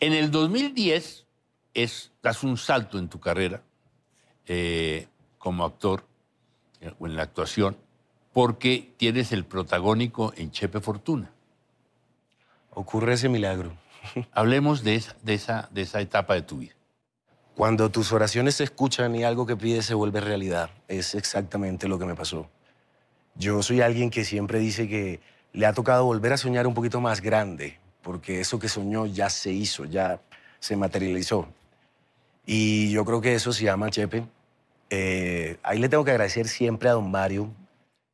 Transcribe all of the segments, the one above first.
En el 2010 es, das un salto en tu carrera eh, como actor o eh, en la actuación porque tienes el protagónico en Chepe Fortuna. Ocurre ese milagro. Hablemos de esa, de, esa, de esa etapa de tu vida. Cuando tus oraciones se escuchan y algo que pides se vuelve realidad, es exactamente lo que me pasó. Yo soy alguien que siempre dice que le ha tocado volver a soñar un poquito más grande, porque eso que soñó ya se hizo, ya se materializó. Y yo creo que eso se llama, Chepe. Eh, ahí le tengo que agradecer siempre a don Mario.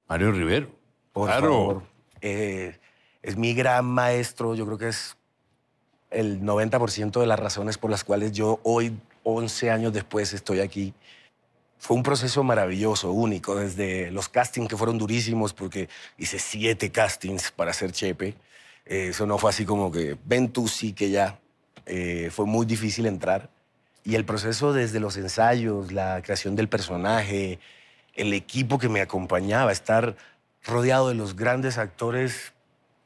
Mario Rivero. Por favor. Eh, es mi gran maestro, yo creo que es el 90% de las razones por las cuales yo hoy, 11 años después, estoy aquí. Fue un proceso maravilloso, único, desde los castings que fueron durísimos, porque hice siete castings para ser Chepe. Eh, eso no fue así como que, ven tú sí que ya. Eh, fue muy difícil entrar. Y el proceso desde los ensayos, la creación del personaje, el equipo que me acompañaba, estar rodeado de los grandes actores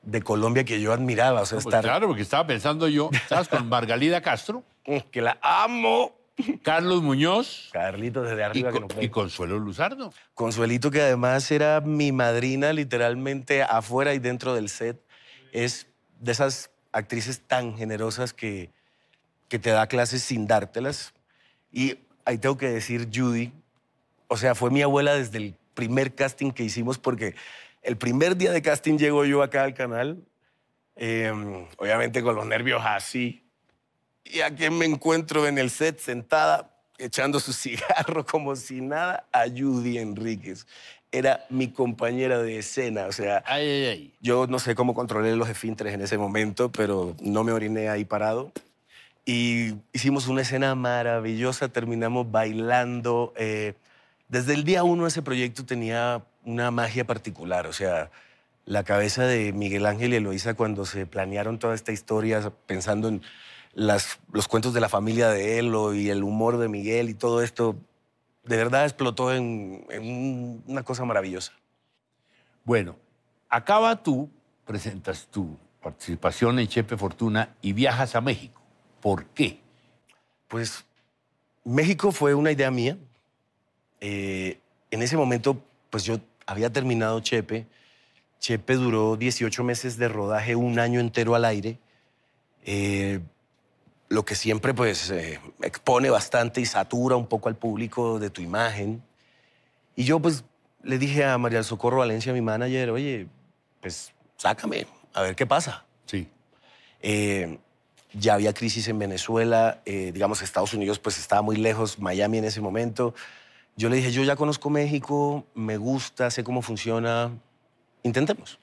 de Colombia que yo admiraba. O sea, pues Claro, porque estaba pensando yo, ¿estás con Margalida Castro? Mm, que la amo. Carlos Muñoz. Carlito desde arriba. que y Consuelo Luzardo. Consuelito que además era mi madrina literalmente afuera y dentro del set es de esas actrices tan generosas que, que te da clases sin dártelas. Y ahí tengo que decir, Judy, o sea, fue mi abuela desde el primer casting que hicimos, porque el primer día de casting llego yo acá al canal, em, obviamente con los nervios así, y a quien me encuentro en el set sentada echando su cigarro como si nada a Judy Enríquez era mi compañera de escena. O sea, yo no sé cómo controlé los esfínteres en ese momento, pero no me oriné ahí parado. Y hicimos una escena maravillosa, terminamos bailando. Eh, desde el día uno ese proyecto tenía una magia particular, o sea, la cabeza de Miguel Ángel y Eloísa cuando se planearon toda esta historia, pensando en las, los cuentos de la familia de Elo y el humor de Miguel y todo esto, de verdad explotó en, una cosa maravillosa. Bueno, acaba tú, presentas tu participación en Chepe Fortuna y viajas a México. ¿Por qué? Pues México fue una idea mía. Eh, en ese momento, pues yo había terminado Chepe. Chepe duró 18 meses de rodaje, un año entero al aire. Eh, lo que siempre pues eh, expone bastante y satura un poco al público de tu imagen. Y yo pues le dije a María del Socorro Valencia, mi manager, oye, pues sácame, a ver qué pasa. Sí. Eh, ya había crisis en Venezuela, eh, digamos Estados Unidos pues estaba muy lejos, Miami en ese momento. Yo le dije, yo ya conozco México, me gusta, sé cómo funciona, intentemos.